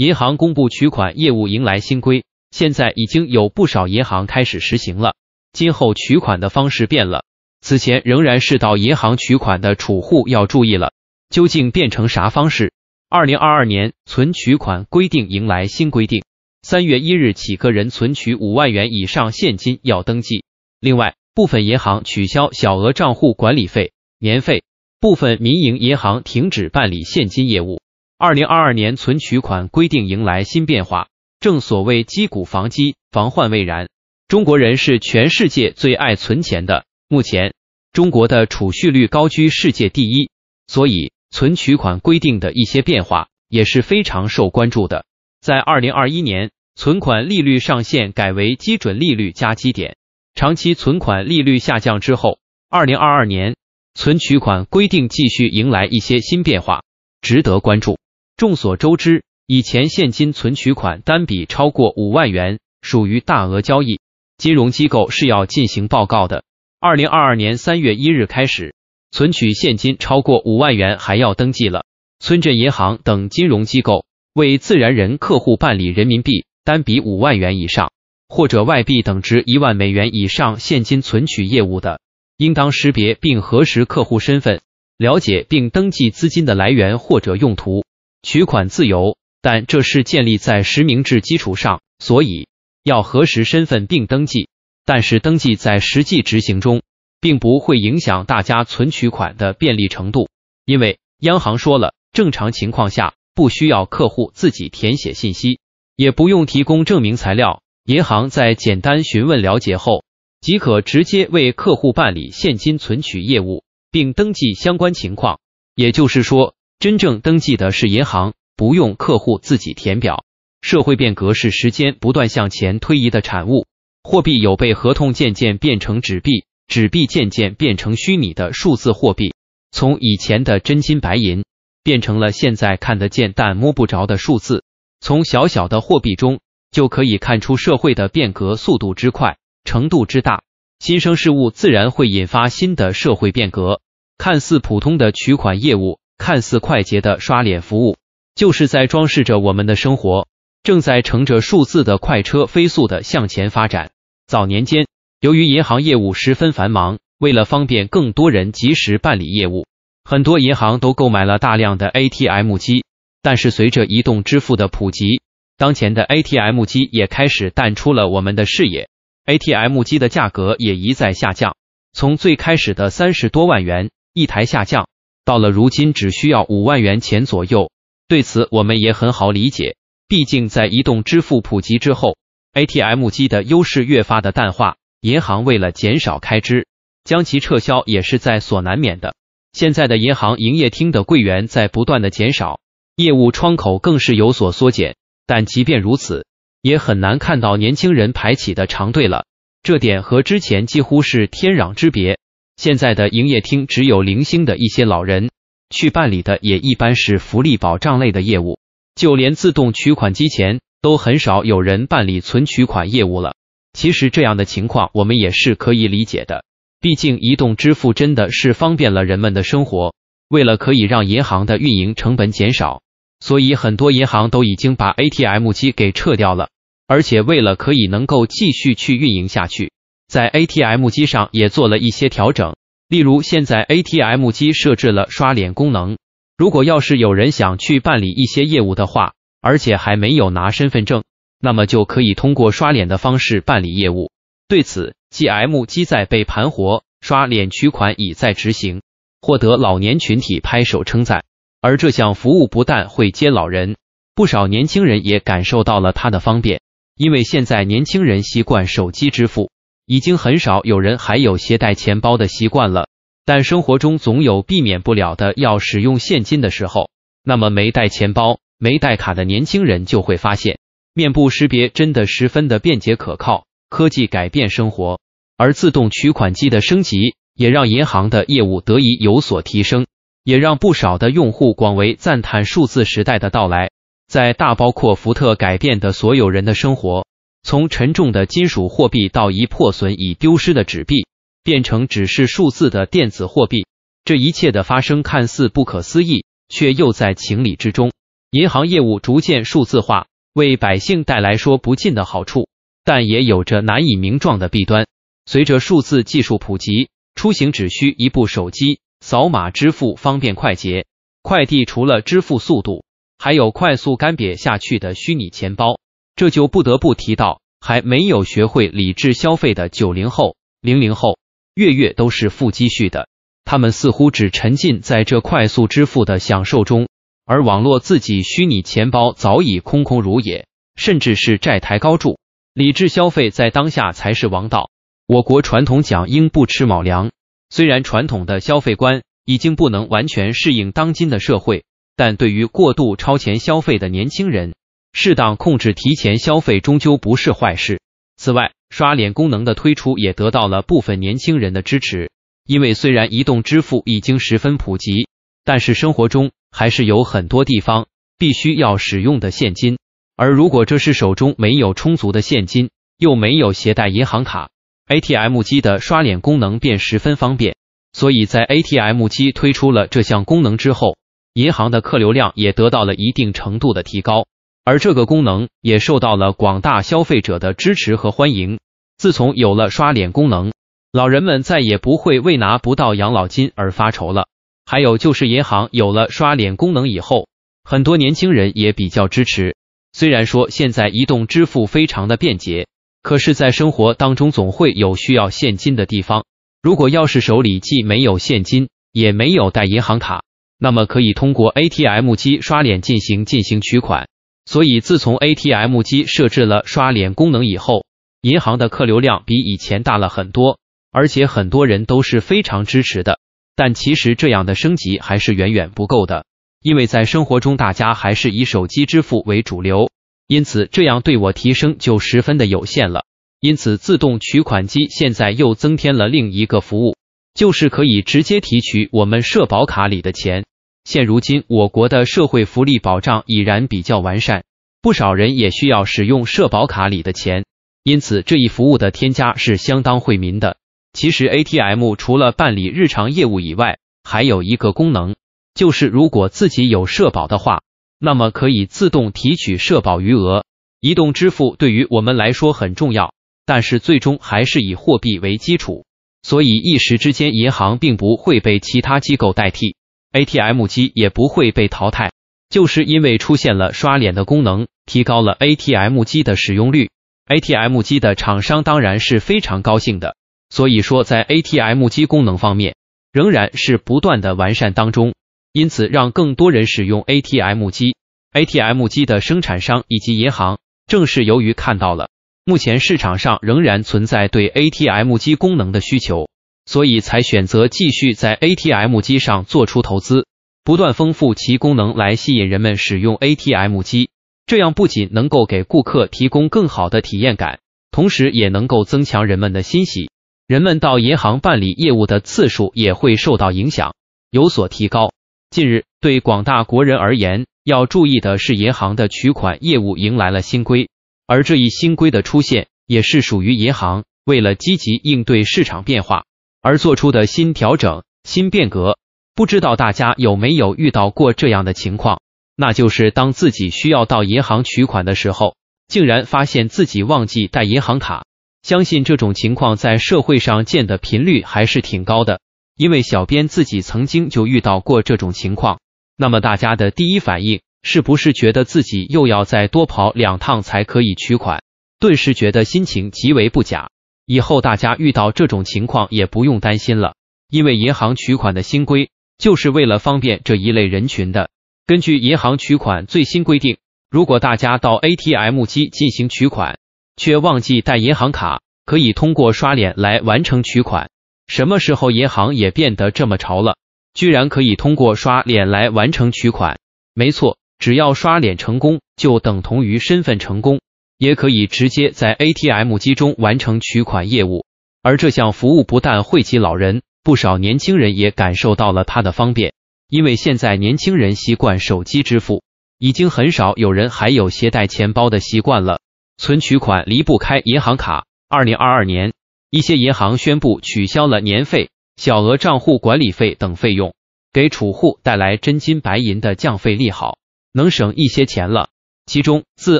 银行公布取款业务迎来新规，现在已经有不少银行开始实行了。今后取款的方式变了，此前仍然是到银行取款的储户要注意了，究竟变成啥方式？二零二二年存取款规定迎来新规定，三月一日起，个人存取五万元以上现金要登记。另外，部分银行取消小额账户管理费、年费，部分民营银行停止办理现金业务。二零二二年存取款规定迎来新变化，正所谓积谷防饥，防患未然。中国人是全世界最爱存钱的，目前中国的储蓄率高居世界第一，所以存取款规定的一些变化也是非常受关注的。在二零二一年，存款利率上限改为基准利率加基点，长期存款利率下降之后，二零二二年存取款规定继续迎来一些新变化，值得关注。众所周知，以前现金存取款单笔超过五万元属于大额交易，金融机构是要进行报告的。二零二二年三月一日开始，存取现金超过五万元还要登记了。村镇银行等金融机构为自然人客户办理人民币单笔五万元以上，或者外币等值一万美元以上现金存取业务的，应当识别并核实客户身份，了解并登记资金的来源或者用途。取款自由，但这是建立在实名制基础上，所以要核实身份并登记。但是登记在实际执行中，并不会影响大家存取款的便利程度，因为央行说了，正常情况下不需要客户自己填写信息，也不用提供证明材料，银行在简单询问了解后，即可直接为客户办理现金存取业务，并登记相关情况。也就是说。真正登记的是银行，不用客户自己填表。社会变革是时间不断向前推移的产物。货币有被合同渐渐变成纸币，纸币渐渐变成虚拟的数字货币，从以前的真金白银变成了现在看得见但摸不着的数字。从小小的货币中就可以看出社会的变革速度之快，程度之大。新生事物自然会引发新的社会变革。看似普通的取款业务。看似快捷的刷脸服务，就是在装饰着我们的生活，正在乘着数字的快车飞速的向前发展。早年间，由于银行业务十分繁忙，为了方便更多人及时办理业务，很多银行都购买了大量的 ATM 机。但是随着移动支付的普及，当前的 ATM 机也开始淡出了我们的视野，ATM 机的价格也一再下降，从最开始的三十多万元一台下降。到了如今，只需要五万元钱左右。对此，我们也很好理解，毕竟在移动支付普及之后，ATM 机的优势越发的淡化，银行为了减少开支，将其撤销也是在所难免的。现在的银行营业厅的柜员在不断的减少，业务窗口更是有所缩减。但即便如此，也很难看到年轻人排起的长队了，这点和之前几乎是天壤之别。现在的营业厅只有零星的一些老人去办理的，也一般是福利保障类的业务，就连自动取款机前都很少有人办理存取款业务了。其实这样的情况我们也是可以理解的，毕竟移动支付真的是方便了人们的生活。为了可以让银行的运营成本减少，所以很多银行都已经把 ATM 机给撤掉了，而且为了可以能够继续去运营下去。在 ATM 机上也做了一些调整，例如现在 ATM 机设置了刷脸功能。如果要是有人想去办理一些业务的话，而且还没有拿身份证，那么就可以通过刷脸的方式办理业务。对此 g m 机在被盘活，刷脸取款已在执行，获得老年群体拍手称赞。而这项服务不但会接老人，不少年轻人也感受到了它的方便，因为现在年轻人习惯手机支付。已经很少有人还有携带钱包的习惯了，但生活中总有避免不了的要使用现金的时候。那么没带钱包、没带卡的年轻人就会发现，面部识别真的十分的便捷可靠。科技改变生活，而自动取款机的升级也让银行的业务得以有所提升，也让不少的用户广为赞叹数字时代的到来。在大包括福特改变的所有人的生活。从沉重的金属货币到已破损、已丢失的纸币，变成只是数字的电子货币，这一切的发生看似不可思议，却又在情理之中。银行业务逐渐数字化，为百姓带来说不尽的好处，但也有着难以名状的弊端。随着数字技术普及，出行只需一部手机，扫码支付方便快捷。快递除了支付速度，还有快速干瘪下去的虚拟钱包。这就不得不提到还没有学会理智消费的九零后、零零后，月月都是负积蓄的。他们似乎只沉浸在这快速支付的享受中，而网络自己虚拟钱包早已空空如也，甚至是债台高筑。理智消费在当下才是王道。我国传统讲“应不吃卯粮”，虽然传统的消费观已经不能完全适应当今的社会，但对于过度超前消费的年轻人。适当控制提前消费终究不是坏事。此外，刷脸功能的推出也得到了部分年轻人的支持，因为虽然移动支付已经十分普及，但是生活中还是有很多地方必须要使用的现金。而如果这是手中没有充足的现金，又没有携带银行卡，ATM 机的刷脸功能便十分方便。所以在 ATM 机推出了这项功能之后，银行的客流量也得到了一定程度的提高。而这个功能也受到了广大消费者的支持和欢迎。自从有了刷脸功能，老人们再也不会为拿不到养老金而发愁了。还有就是银行有了刷脸功能以后，很多年轻人也比较支持。虽然说现在移动支付非常的便捷，可是，在生活当中总会有需要现金的地方。如果要是手里既没有现金，也没有带银行卡，那么可以通过 ATM 机刷脸进行进行取款。所以，自从 ATM 机设置了刷脸功能以后，银行的客流量比以前大了很多，而且很多人都是非常支持的。但其实这样的升级还是远远不够的，因为在生活中大家还是以手机支付为主流，因此这样对我提升就十分的有限了。因此，自动取款机现在又增添了另一个服务，就是可以直接提取我们社保卡里的钱。现如今，我国的社会福利保障已然比较完善，不少人也需要使用社保卡里的钱，因此这一服务的添加是相当惠民的。其实，ATM 除了办理日常业务以外，还有一个功能，就是如果自己有社保的话，那么可以自动提取社保余额。移动支付对于我们来说很重要，但是最终还是以货币为基础，所以一时之间，银行并不会被其他机构代替。ATM 机也不会被淘汰，就是因为出现了刷脸的功能，提高了 ATM 机的使用率。ATM 机的厂商当然是非常高兴的，所以说在 ATM 机功能方面，仍然是不断的完善当中，因此让更多人使用 ATM 机。ATM 机的生产商以及银行，正是由于看到了目前市场上仍然存在对 ATM 机功能的需求。所以才选择继续在 ATM 机上做出投资，不断丰富其功能来吸引人们使用 ATM 机。这样不仅能够给顾客提供更好的体验感，同时也能够增强人们的欣喜。人们到银行办理业务的次数也会受到影响，有所提高。近日，对广大国人而言，要注意的是银行的取款业务迎来了新规，而这一新规的出现，也是属于银行为了积极应对市场变化。而做出的新调整、新变革，不知道大家有没有遇到过这样的情况，那就是当自己需要到银行取款的时候，竟然发现自己忘记带银行卡。相信这种情况在社会上见的频率还是挺高的，因为小编自己曾经就遇到过这种情况。那么大家的第一反应是不是觉得自己又要再多跑两趟才可以取款？顿时觉得心情极为不佳。以后大家遇到这种情况也不用担心了，因为银行取款的新规就是为了方便这一类人群的。根据银行取款最新规定，如果大家到 ATM 机进行取款，却忘记带银行卡，可以通过刷脸来完成取款。什么时候银行也变得这么潮了？居然可以通过刷脸来完成取款？没错，只要刷脸成功，就等同于身份成功。也可以直接在 ATM 机中完成取款业务，而这项服务不但惠及老人，不少年轻人也感受到了它的方便。因为现在年轻人习惯手机支付，已经很少有人还有携带钱包的习惯了。存取款离不开银行卡。二零二二年，一些银行宣布取消了年费、小额账户管理费等费用，给储户带来真金白银的降费利好，能省一些钱了。其中，自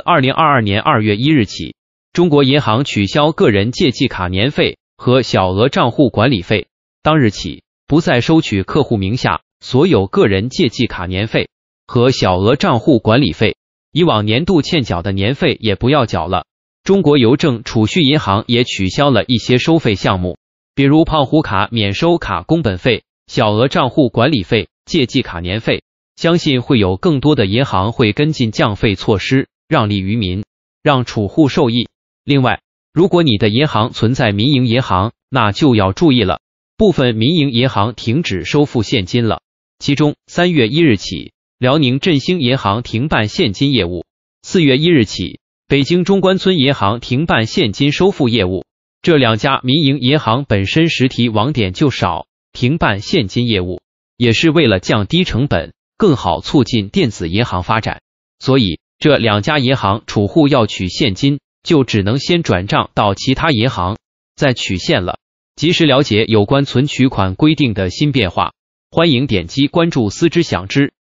二零二二年二月一日起，中国银行取消个人借记卡年费和小额账户管理费。当日起，不再收取客户名下所有个人借记卡年费和小额账户管理费，以往年度欠缴的年费也不要缴了。中国邮政储蓄银行也取消了一些收费项目，比如胖虎卡免收卡工本费、小额账户管理费、借记卡年费。相信会有更多的银行会跟进降费措施，让利于民，让储户受益。另外，如果你的银行存在民营银行，那就要注意了。部分民营银行停止收付现金了。其中，三月一日起，辽宁振兴银行停办现金业务；四月一日起，北京中关村银行停办现金收付业务。这两家民营银行本身实体网点就少，停办现金业务也是为了降低成本。更好促进电子银行发展，所以这两家银行储户要取现金，就只能先转账到其他银行，再取现了。及时了解有关存取款规定的新变化，欢迎点击关注“思之想之”。